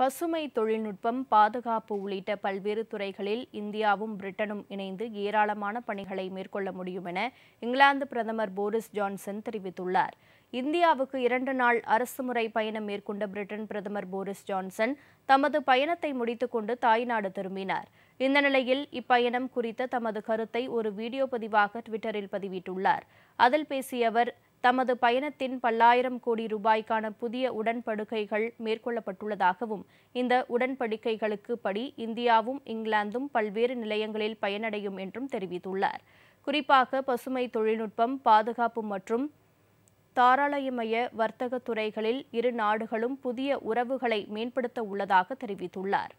பசுமை தொழில்நுட்பம் பாதுகாப்பு உள்ளிட்ட பல்வேறு துறைகளில் இந்தியாவும் பிரிட்டனும் இணைந்து ஏராளமான பணிகளை மேற்கொள்ள முடியும் என இங்கிலாந்து பிரதமர் போரிஸ் ஜான்சன் தெரிவித்துள்ளார் இந்தியாவுக்கு இரண்டு நாள் அரசுமுறை பயணம் மேற்கொண்ட பிரிட்டன் பிரதமர் போரிஸ் ஜான்சன் தமது பயணத்தை முடித்துக்கொண்டு தாய்நாடு திரும்பினார் இந்த நிலையில் இப்பயணம் குறித்த தமது கருத்தை ஒரு வீடியோ பதிவாக ட்விட்டரில் பதிவிட்டுள்ளார் அதில் பேசிய அவர் தமது பயணத்தின் பல்லாயிரம் கோடி ரூபாய்க்கான புதிய உடன்படுக்கைகள் மேற்கொள்ளப்பட்டுள்ளதாகவும் இந்த உடன்படிக்கைகளுக்கு படி இந்தியாவும் இங்கிலாந்தும் பல்வேறு நிலையங்களில் பயனடையும் என்றும் தெரிவித்துள்ளார் குறிப்பாக பசுமை தொழில்நுட்பம் பாதுகாப்பு மற்றும் தாராளமய வர்த்தக துறைகளில் இரு நாடுகளும் புதிய உறவுகளை மேம்படுத்த உள்ளதாக தெரிவித்துள்ளார்